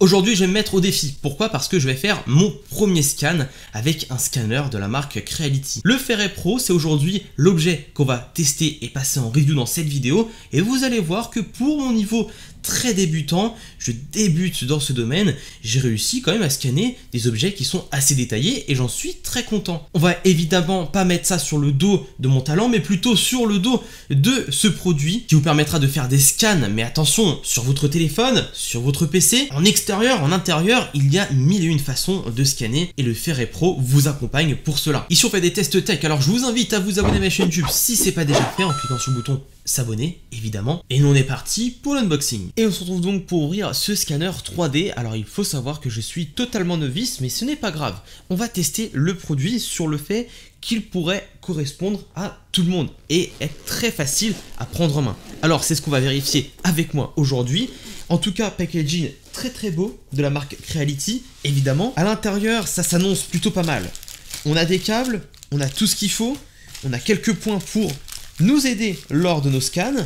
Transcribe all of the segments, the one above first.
Aujourd'hui, je vais me mettre au défi. Pourquoi Parce que je vais faire mon premier scan avec un scanner de la marque Creality. Le Ferret Pro, c'est aujourd'hui l'objet qu'on va tester et passer en review dans cette vidéo. Et vous allez voir que pour mon niveau très débutant, je débute dans ce domaine, j'ai réussi quand même à scanner des objets qui sont assez détaillés et j'en suis très content. On va évidemment pas mettre ça sur le dos de mon talent, mais plutôt sur le dos de ce produit qui vous permettra de faire des scans, mais attention, sur votre téléphone, sur votre PC, en extérieur, en intérieur, il y a mille et une façons de scanner et le Ferret Pro vous accompagne pour cela. Ici on fait des tests tech, alors je vous invite à vous abonner à ma chaîne YouTube si c'est pas déjà fait en cliquant sur le bouton s'abonner évidemment. Et nous on est parti pour l'unboxing. Et on se retrouve donc pour ouvrir ce scanner 3D. Alors il faut savoir que je suis totalement novice mais ce n'est pas grave. On va tester le produit sur le fait qu'il pourrait correspondre à tout le monde et être très facile à prendre en main. Alors c'est ce qu'on va vérifier avec moi aujourd'hui. En tout cas, packaging très très beau de la marque Creality, évidemment. À l'intérieur, ça s'annonce plutôt pas mal. On a des câbles, on a tout ce qu'il faut, on a quelques points pour nous aider lors de nos scans.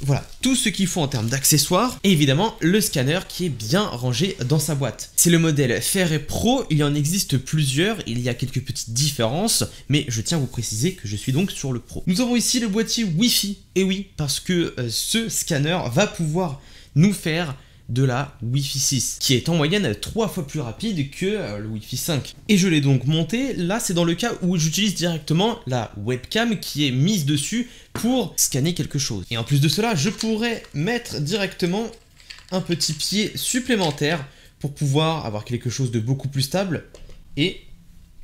Voilà, tout ce qu'il faut en termes d'accessoires et évidemment le scanner qui est bien rangé dans sa boîte. C'est le modèle Ferret Pro, il en existe plusieurs, il y a quelques petites différences, mais je tiens à vous préciser que je suis donc sur le Pro. Nous avons ici le boîtier Wi-Fi, et oui, parce que euh, ce scanner va pouvoir nous faire de la Wi-Fi 6, qui est en moyenne trois fois plus rapide que euh, le Wi-Fi 5. Et je l'ai donc monté, là c'est dans le cas où j'utilise directement la webcam qui est mise dessus pour scanner quelque chose. Et en plus de cela, je pourrais mettre directement un petit pied supplémentaire pour pouvoir avoir quelque chose de beaucoup plus stable et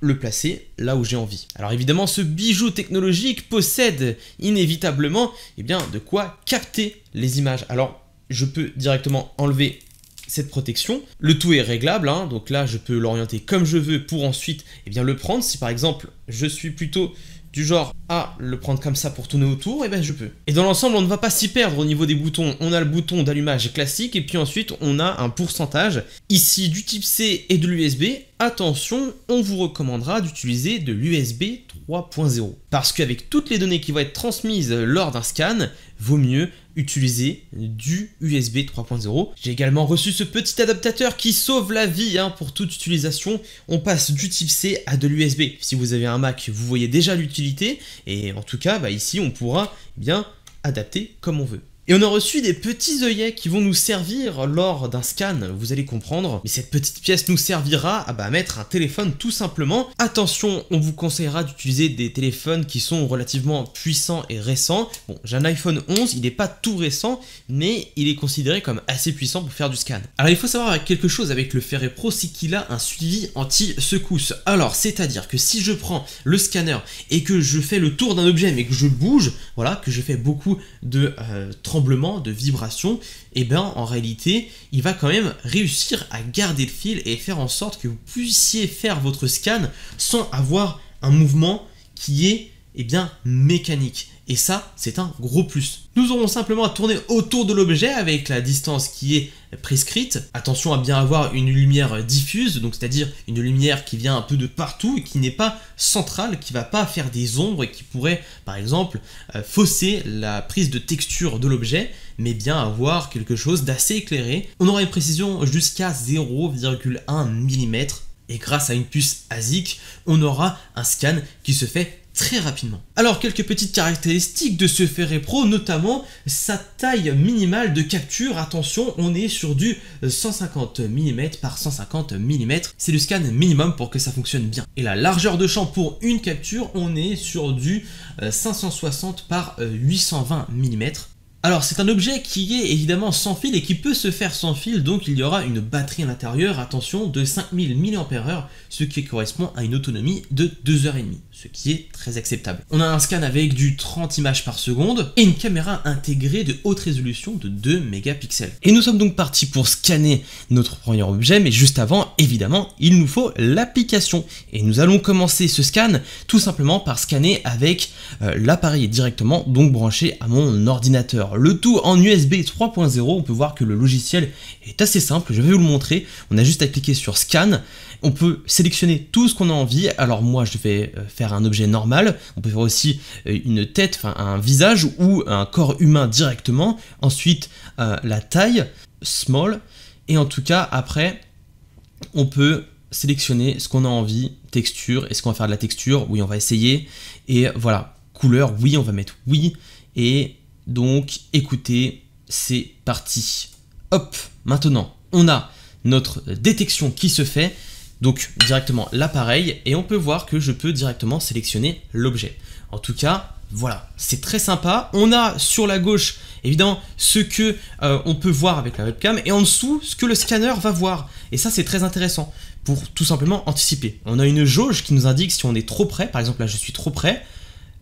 le placer là où j'ai envie. Alors évidemment, ce bijou technologique possède inévitablement eh bien, de quoi capter les images. Alors je peux directement enlever cette protection. Le tout est réglable, hein. donc là je peux l'orienter comme je veux pour ensuite eh bien, le prendre. Si par exemple je suis plutôt du genre à le prendre comme ça pour tourner autour, et eh ben je peux. Et dans l'ensemble, on ne va pas s'y perdre au niveau des boutons. On a le bouton d'allumage classique et puis ensuite on a un pourcentage ici du type C et de l'USB. Attention, on vous recommandera d'utiliser de l'USB 3.0 parce qu'avec toutes les données qui vont être transmises lors d'un scan, vaut mieux utiliser du USB 3.0. J'ai également reçu ce petit adaptateur qui sauve la vie hein, pour toute utilisation. On passe du type C à de l'USB. Si vous avez un Mac, vous voyez déjà l'utilité. Et en tout cas, bah, ici, on pourra eh bien adapter comme on veut. Et on a reçu des petits œillets qui vont nous servir lors d'un scan, vous allez comprendre. Mais cette petite pièce nous servira ah bah, à, mettre un téléphone tout simplement. Attention, on vous conseillera d'utiliser des téléphones qui sont relativement puissants et récents. Bon, j'ai un iPhone 11, il n'est pas tout récent, mais il est considéré comme assez puissant pour faire du scan. Alors il faut savoir quelque chose avec le Ferret Pro, c'est qu'il a un suivi anti-secousse. Alors, c'est-à-dire que si je prends le scanner et que je fais le tour d'un objet mais que je bouge, voilà, que je fais beaucoup de euh, de vibrations, et eh bien en réalité, il va quand même réussir à garder le fil et faire en sorte que vous puissiez faire votre scan sans avoir un mouvement qui est eh bien mécanique. Et ça, c'est un gros plus. Nous aurons simplement à tourner autour de l'objet avec la distance qui est prescrite. Attention à bien avoir une lumière diffuse, donc c'est-à-dire une lumière qui vient un peu de partout et qui n'est pas centrale, qui va pas faire des ombres et qui pourrait, par exemple, euh, fausser la prise de texture de l'objet, mais bien avoir quelque chose d'assez éclairé. On aura une précision jusqu'à 0,1 mm et grâce à une puce ASIC, on aura un scan qui se fait très rapidement. Alors quelques petites caractéristiques de ce ferré Pro, notamment sa taille minimale de capture. Attention, on est sur du 150 euh, mm par 150 mm. C'est le scan minimum pour que ça fonctionne bien. Et la largeur de champ pour une capture, on est sur du 560 euh, par 820 euh, mm. Alors c'est un objet qui est évidemment sans fil et qui peut se faire sans fil, donc il y aura une batterie à l'intérieur, attention, de 5000 mAh, ce qui correspond à une autonomie de 2h30 ce qui est très acceptable. On a un scan avec du 30 images par seconde et une caméra intégrée de haute résolution de 2 mégapixels. Et nous sommes donc partis pour scanner notre premier objet, mais juste avant, évidemment, il nous faut l'application. Et nous allons commencer ce scan tout simplement par scanner avec euh, l'appareil directement, donc branché à mon ordinateur. Le tout en USB 3.0, on peut voir que le logiciel est assez simple, je vais vous le montrer. On a juste à cliquer sur scan, on peut sélectionner tout ce qu'on a envie. Alors moi, je vais euh, faire un objet normal, on peut voir aussi euh, une tête, un visage ou un corps humain directement, ensuite euh, la taille, small, et en tout cas après on peut sélectionner ce qu'on a envie, texture, est-ce qu'on va faire de la texture, oui on va essayer, et voilà, couleur, oui on va mettre oui, et donc écoutez, c'est parti. Hop, maintenant on a notre détection qui se fait, donc directement l'appareil et on peut voir que je peux directement sélectionner l'objet. En tout cas, voilà, c'est très sympa. On a sur la gauche, évidemment, ce que euh, on peut voir avec la webcam et en dessous, ce que le scanner va voir. Et ça, c'est très intéressant pour tout simplement anticiper. On a une jauge qui nous indique si on est trop près. Par exemple, là, je suis trop près.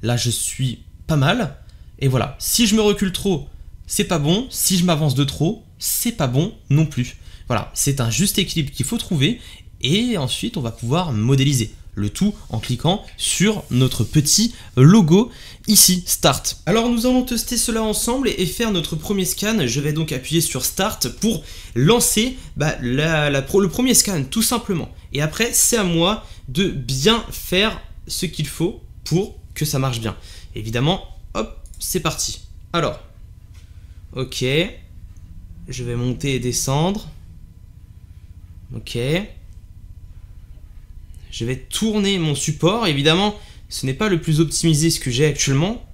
Là, je suis pas mal. Et voilà, si je me recule trop, c'est pas bon. Si je m'avance de trop, c'est pas bon non plus. Voilà, c'est un juste équilibre qu'il faut trouver et ensuite on va pouvoir modéliser le tout en cliquant sur notre petit logo ici, Start. Alors nous allons tester cela ensemble et faire notre premier scan. Je vais donc appuyer sur Start pour lancer bah, la, le premier scan tout simplement. Et après c'est à moi de bien faire ce qu'il faut pour que ça marche bien. Évidemment, hop, c'est parti. Alors, ok, je vais monter et descendre. Ok je vais tourner mon support. Évidemment, ce n'est pas le plus optimisé ce que j'ai actuellement,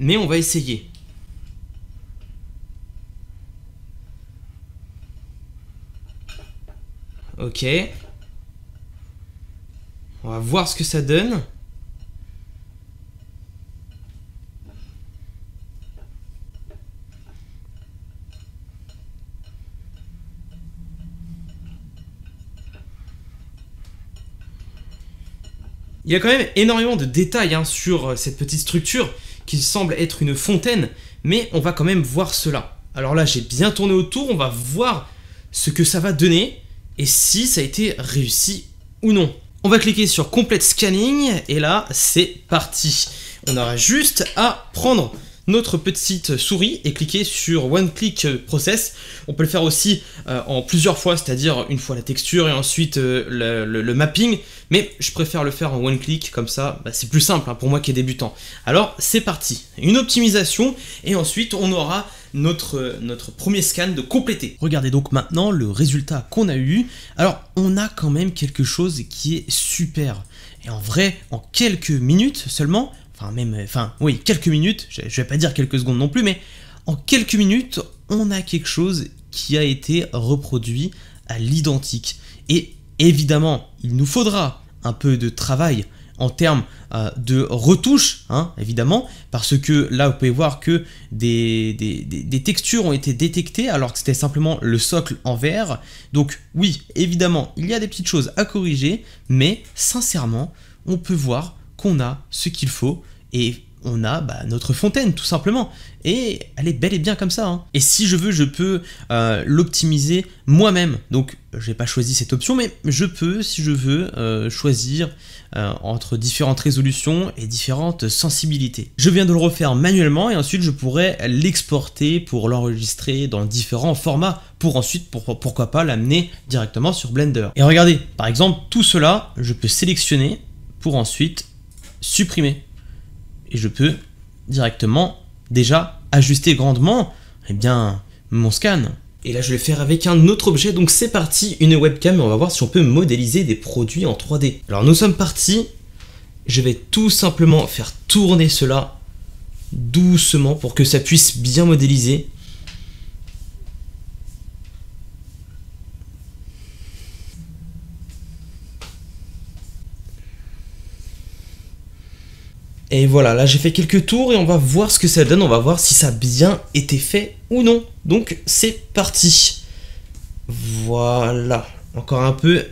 mais on va essayer. Ok. On va voir ce que ça donne. Il y a quand même énormément de détails hein, sur euh, cette petite structure qui semble être une fontaine, mais on va quand même voir cela. Alors là, j'ai bien tourné autour, on va voir ce que ça va donner et si ça a été réussi ou non. On va cliquer sur Complete Scanning et là, c'est parti. On aura juste à prendre notre petite souris et cliquer sur One Click Process. On peut le faire aussi euh, en plusieurs fois, c'est-à-dire une fois la texture et ensuite euh, le, mapping, mais je préfère le faire en One Click, comme ça bah, c'est plus simple hein, pour moi qui est débutant. Alors c'est parti, une optimisation et ensuite on aura notre, euh, notre premier scan de compléter. Regardez donc maintenant le résultat qu'on a eu. Alors, on a quand même quelque chose qui est super. Et en vrai, en quelques minutes seulement, enfin même, euh, enfin oui, quelques minutes, je, vais pas dire quelques secondes non plus, mais en quelques minutes, on a quelque chose qui a été reproduit à l'identique. Et évidemment, il nous faudra un peu de travail en termes euh, de retouches, hein, évidemment, parce que là, vous pouvez voir que des, des, des textures ont été détectées alors que c'était simplement le socle en verre. Donc oui, évidemment, il y a des petites choses à corriger, mais sincèrement, on peut voir qu'on a ce qu'il faut et on a bah, notre fontaine tout simplement. Et elle est bel et bien comme ça. Hein. Et si je veux, je peux euh, l'optimiser moi-même. Donc j'ai pas choisi cette option, mais je peux, si je veux, euh, choisir euh, entre différentes résolutions et différentes sensibilités. Je viens de le refaire manuellement et ensuite je pourrais l'exporter pour l'enregistrer dans différents formats pour ensuite, pourquoi pas, l'amener directement sur Blender. Et regardez, par exemple, tout cela, je peux sélectionner pour ensuite supprimer. Et je peux directement déjà ajuster grandement et eh bien, mon scan. Et là je vais le faire avec un autre objet, donc c'est parti, une webcam, on va voir si on peut modéliser des produits en 3D. Alors nous sommes partis, je vais tout simplement faire tourner cela doucement pour que ça puisse bien modéliser. Et voilà, là j'ai fait quelques tours et on va voir ce que ça donne, on va voir si ça a bien été fait ou non. Donc c'est parti. Voilà, encore un peu.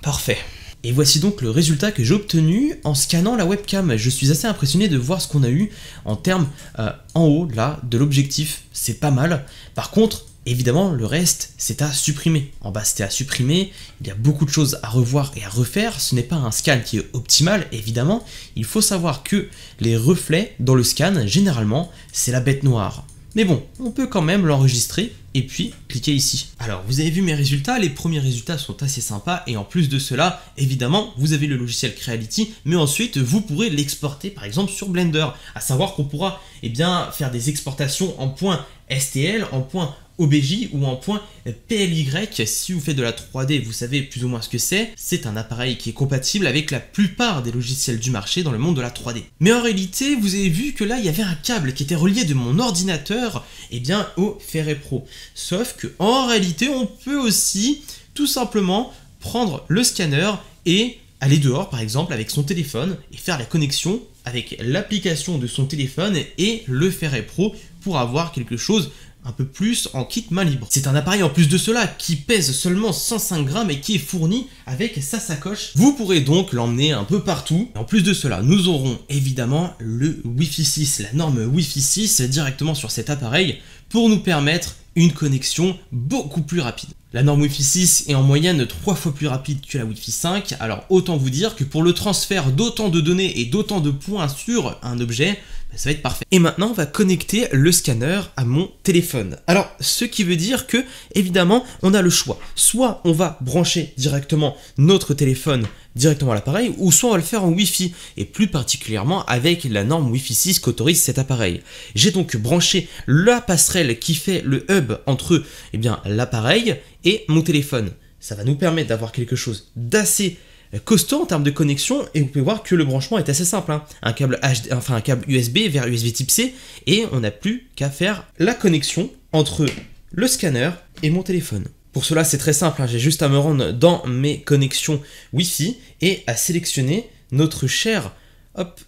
Parfait. Et voici donc le résultat que j'ai obtenu en scannant la webcam. Je suis assez impressionné de voir ce qu'on a eu en termes euh, en haut là de l'objectif. C'est pas mal. Par contre, Évidemment, le reste, c'est à supprimer. En bas, c'était à supprimer. Il y a beaucoup de choses à revoir et à refaire. Ce n'est pas un scan qui est optimal, évidemment. Il faut savoir que les reflets dans le scan, généralement, c'est la bête noire. Mais bon, on peut quand même l'enregistrer et puis cliquer ici. Alors, vous avez vu mes résultats, les premiers résultats sont assez sympas et en plus de cela, évidemment, vous avez le logiciel Creality, mais ensuite, vous pourrez l'exporter par exemple sur Blender, à savoir qu'on pourra eh bien, faire des exportations en point STL, en point OBJ ou en point PLY. Si vous faites de la 3D, vous savez plus ou moins ce que c'est. C'est un appareil qui est compatible avec la plupart des logiciels du marché dans le monde de la 3D. Mais en réalité, vous avez vu que là, il y avait un câble qui était relié de mon ordinateur et eh bien, au Ferret Pro. Sauf que en réalité, on peut aussi tout simplement prendre le scanner et aller dehors par exemple avec son téléphone et faire la connexion avec l'application de son téléphone et le Ferret Pro pour avoir quelque chose un peu plus en kit main libre. C'est un appareil en plus de cela qui pèse seulement 105 grammes et qui est fourni avec sa sacoche. Vous pourrez donc l'emmener un peu partout. En plus de cela, nous aurons évidemment le Wi-Fi 6, la norme Wi-Fi 6 directement sur cet appareil pour nous permettre une connexion beaucoup plus rapide. La norme Wi-Fi 6 est en moyenne trois fois plus rapide que la Wi-Fi 5, alors autant vous dire que pour le transfert d'autant de données et d'autant de points sur un objet, bah, ça va être parfait. Et maintenant, on va connecter le scanner à mon téléphone. Alors, ce qui veut dire que, évidemment, on a le choix. Soit on va brancher directement notre téléphone directement à l'appareil, ou soit on va le faire en Wi-Fi, et plus particulièrement avec la norme Wi-Fi 6 qu'autorise cet appareil. J'ai donc branché la passerelle qui fait le hub entre eh bien l'appareil et mon téléphone. Ça va nous permettre d'avoir quelque chose d'assez costaud en termes de connexion et vous pouvez voir que le branchement est assez simple. Hein. Un, câble HD, enfin, un câble USB vers USB type C et on n'a plus qu'à faire la connexion entre le scanner et mon téléphone. Pour cela c'est très simple, hein. j'ai juste à me rendre dans mes connexions Wi-Fi et à sélectionner notre cher hop,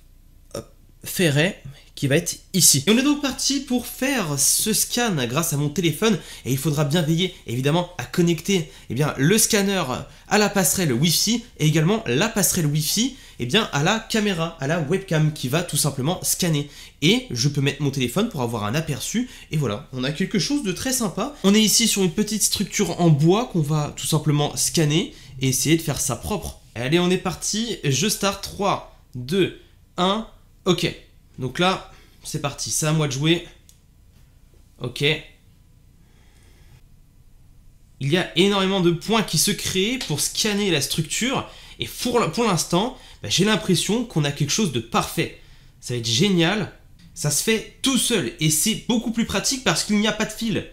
hop, ferret qui va être ici. Et on est donc parti pour faire ce scan grâce à mon téléphone et il faudra bien veiller évidemment à connecter eh bien, le scanner à la passerelle Wi-Fi et également la passerelle Wi-Fi eh bien, à la caméra, à la webcam qui va tout simplement scanner. Et je peux mettre mon téléphone pour avoir un aperçu et voilà, on a quelque chose de très sympa. On est ici sur une petite structure en bois qu'on va tout simplement scanner et essayer de faire ça propre. Allez, on est parti, je start 3, 2, 1, ok. Donc là, c'est parti, c'est à moi de jouer. Ok. Il y a énormément de points qui se créent pour scanner la structure. Et pour, l'instant, bah, j'ai l'impression qu'on a quelque chose de parfait. Ça va être génial. Ça se fait tout seul. Et c'est beaucoup plus pratique parce qu'il n'y a pas de fil.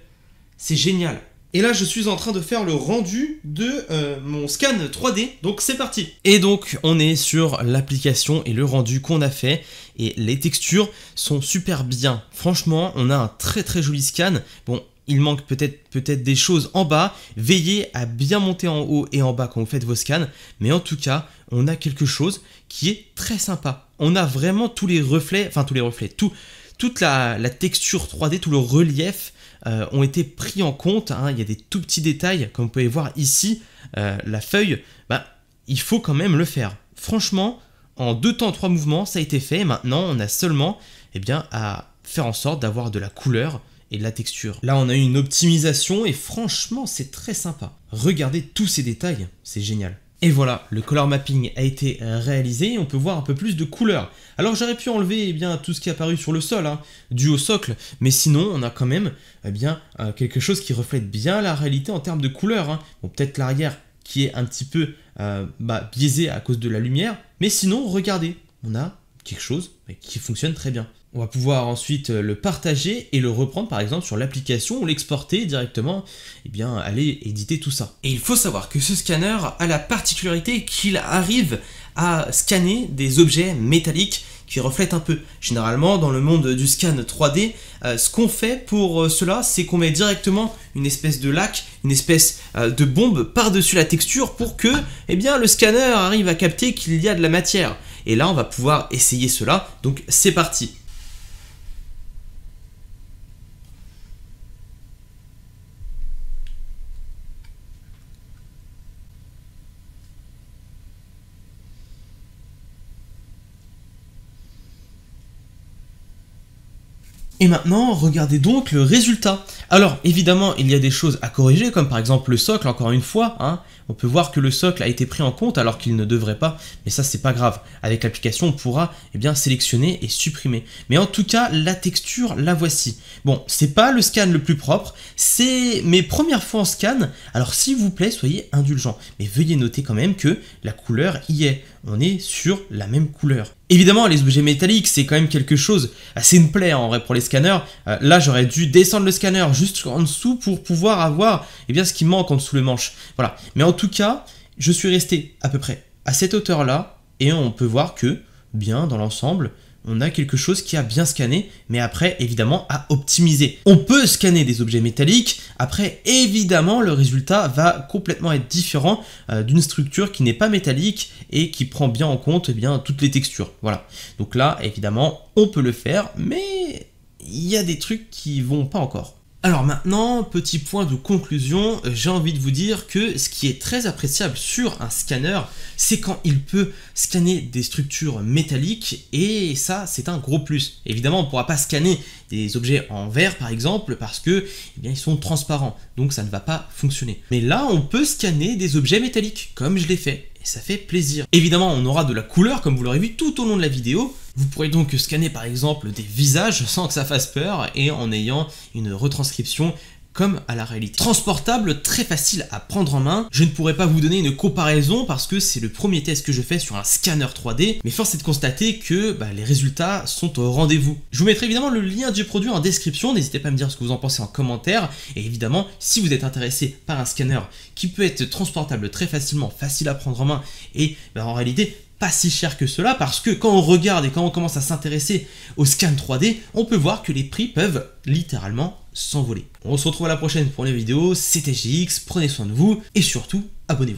C'est génial. Et là, je suis en train de faire le rendu de euh, mon scan 3D. Donc c'est parti. Et donc, on est sur l'application et le rendu qu'on a fait. Et les textures sont super bien. Franchement, on a un très très joli scan. Bon, il manque peut-être peut-être des choses en bas. Veillez à bien monter en haut et en bas quand vous faites vos scans. Mais en tout cas, on a quelque chose qui est très sympa. On a vraiment tous les reflets, enfin tous les reflets, tout, toute la, la texture 3D, tout le relief euh, ont été pris en compte. Hein. Il y a des tout petits détails, comme vous pouvez voir ici, euh, la feuille, bah, il faut quand même le faire. Franchement, en deux temps, trois mouvements, ça a été fait. Maintenant, on a seulement eh bien, à faire en sorte d'avoir de la couleur et de la texture. Là, on a eu une optimisation et franchement, c'est très sympa. Regardez tous ces détails, c'est génial. Et voilà, le color mapping a été euh, réalisé on peut voir un peu plus de couleurs. Alors j'aurais pu enlever eh bien, tout ce qui est apparu sur le sol, hein, dû au socle, mais sinon on a quand même eh bien, euh, quelque chose qui reflète bien la réalité en termes de couleurs. Hein. peut-être l'arrière qui est un petit peu euh, bah, biaisé à cause de la lumière, mais sinon regardez, on a quelque chose qui fonctionne très bien. On va pouvoir ensuite euh, le partager et le reprendre par exemple sur l'application ou l'exporter directement, et eh bien aller éditer tout ça. Et il faut savoir que ce scanner a la particularité qu'il arrive à scanner des objets métalliques qui reflètent un peu. Généralement, dans le monde du scan 3D, euh, ce qu'on fait pour euh, cela, c'est qu'on met directement une espèce de lac, une espèce de bombe par-dessus la texture pour que eh bien, le scanner arrive à capter qu'il y a de la matière. Et là, on va pouvoir essayer cela, donc c'est parti. Et maintenant, regardez donc le résultat. Alors, évidemment, il y a des choses à corriger, comme par exemple le socle, encore une fois. Hein. On peut voir que le socle a été pris en compte alors qu'il ne devrait pas, mais ça, c'est pas grave. Avec l'application, on pourra eh bien, sélectionner et supprimer. Mais en tout cas, la texture, la voici. Bon, c'est pas le scan le plus propre, c'est mes premières fois en scan, alors s'il vous plaît, soyez indulgents. Mais veuillez noter quand même que la couleur y est on est sur la même couleur. Évidemment, les objets métalliques, c'est quand même quelque chose C'est une plaie en vrai pour les scanners. Euh, là, j'aurais dû descendre le scanner juste en dessous pour pouvoir avoir eh bien, ce qui manque en dessous le manche. Voilà. Mais en tout cas, je suis resté à peu près à cette hauteur-là et on peut voir que, bien, dans l'ensemble, on a quelque chose qui a bien scanné, mais après, évidemment, à optimiser. On peut scanner des objets métalliques, après, évidemment, le résultat va complètement être différent euh, d'une structure qui n'est pas métallique et qui prend bien en compte eh bien, toutes les textures. Voilà. Donc là, évidemment, on peut le faire, mais il y a des trucs qui vont pas encore. Alors maintenant, petit point de conclusion, euh, j'ai envie de vous dire que ce qui est très appréciable sur un scanner, c'est quand il peut scanner des structures métalliques et ça c'est un gros plus. Évidemment, on ne pourra pas scanner des objets en verre par exemple parce que eh bien, ils sont transparents, donc ça ne va pas fonctionner. Mais là, on peut scanner des objets métalliques comme je l'ai fait ça fait plaisir. Évidemment, on aura de la couleur, comme vous l'aurez vu tout au long de la vidéo. Vous pourrez donc scanner par exemple des visages sans que ça fasse peur et en ayant une retranscription comme à la réalité. Transportable, très facile à prendre en main. Je ne pourrais pas vous donner une comparaison parce que c'est le premier test que je fais sur un scanner 3D, mais force est de constater que bah, les résultats sont au rendez-vous. Je vous mettrai évidemment le lien du produit en description, n'hésitez pas à me dire ce que vous en pensez en commentaire, et évidemment, si vous êtes intéressé par un scanner qui peut être transportable très facilement, facile à prendre en main, et bah, en réalité pas si cher que cela parce que quand on regarde et quand on commence à s'intéresser au scan 3D, on peut voir que les prix peuvent littéralement s'envoler. On se retrouve à la prochaine pour une vidéo, c'était GX. prenez soin de vous et surtout abonnez-vous.